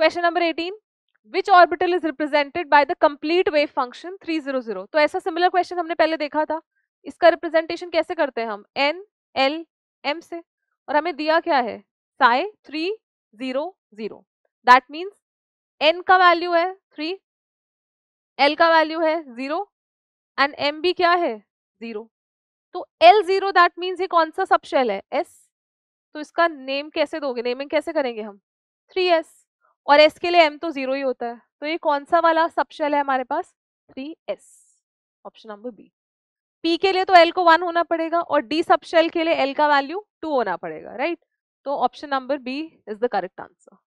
question number eighteen which orbital is represented by the complete wave function 300 तो ऐसा similar question हमने पहले देखा था इसका रिप्रेजेंटेशन कैसे करते हैं हम एन एल एम से और हमें दिया क्या है psi three zero zero that means N का वैल्यू है थ्री एल का वैल्यू है जीरो एंड एम भी क्या है जीरो तो एल जीरो दैट मीन्स ये कौन सा सबशेल है एस तो इसका नेम कैसे दोगे नेमिंग कैसे करेंगे हम थ्री एस और एस के लिए एम तो जीरो ही होता है तो ये कौन सा वाला सबशेल है हमारे पास three S option number B P के लिए तो एल को वन होना पड़ेगा और डी सबशेल के लिए एल का वैल्यू टू होना पड़ेगा राइट तो option number B is the correct answer